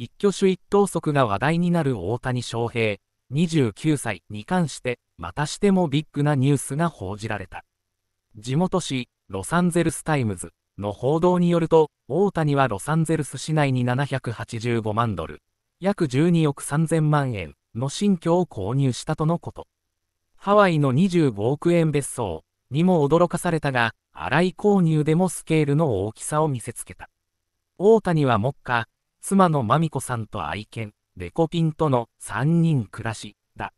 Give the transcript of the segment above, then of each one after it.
一挙手一投足が話題になる大谷翔平、29歳に関して、またしてもビッグなニュースが報じられた。地元紙、ロサンゼルスタイムズの報道によると、大谷はロサンゼルス市内に785万ドル、約12億3000万円の新居を購入したとのこと。ハワイの25億円別荘にも驚かされたが、荒い購入でもスケールの大きさを見せつけた。大谷は目下、妻のまみこさんと愛犬、デコピンとの3人暮らしだ。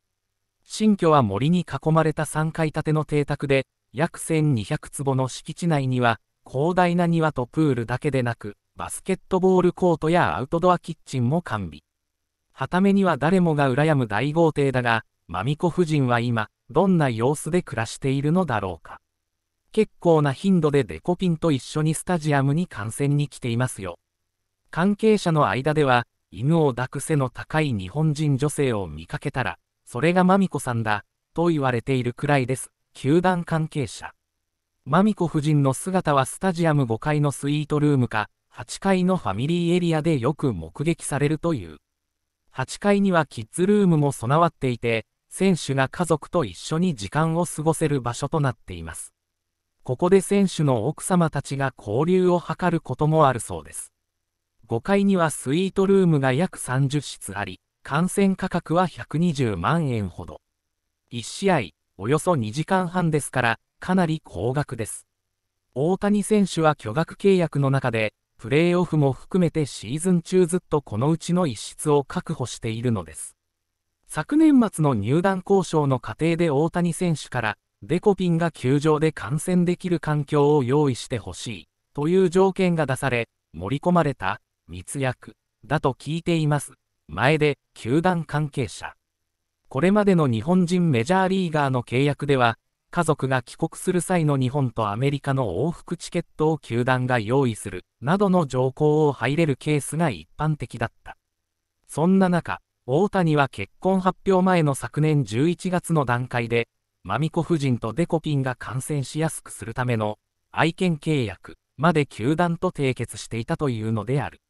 新居は森に囲まれた3階建ての邸宅で、約1200坪の敷地内には、広大な庭とプールだけでなく、バスケットボールコートやアウトドアキッチンも完備。はためには誰もが羨む大豪邸だが、まみこ夫人は今、どんな様子で暮らしているのだろうか。結構な頻度でデコピンと一緒にスタジアムに観戦に来ていますよ。関係者の間では、犬を抱く背の高い日本人女性を見かけたら、それがマミコさんだ、と言われているくらいです。球団関係者。マミコ夫人の姿はスタジアム5階のスイートルームか、8階のファミリーエリアでよく目撃されるという。8階にはキッズルームも備わっていて、選手が家族と一緒に時間を過ごせる場所となっています。ここで選手の奥様たちが交流を図ることもあるそうです。5階にはスイートルームが約30室あり、観戦価格は120万円ほど。1試合、およそ2時間半ですから、かなり高額です。大谷選手は巨額契約の中で、プレーオフも含めてシーズン中ずっとこのうちの一室を確保しているのです。昨年末の入団交渉の過程で大谷選手から、デコピンが球場で観戦できる環境を用意してほしい、という条件が出され、盛り込まれた密約だと聞いています。前で、球団関係者。これまでの日本人メジャーリーガーの契約では、家族が帰国する際の日本とアメリカの往復チケットを球団が用意するなどの条項を入れるケースが一般的だった。そんな中、大谷は結婚発表前の昨年11月の段階で、マミコ夫人とデコピンが感染しやすくするための愛犬契約まで球団と締結していたというのである。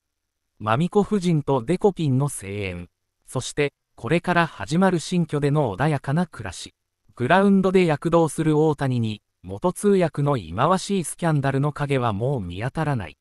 マミコ夫人とデコピンの声援、そしてこれから始まる新居での穏やかな暮らし、グラウンドで躍動する大谷に元通訳の忌まわしいスキャンダルの影はもう見当たらない。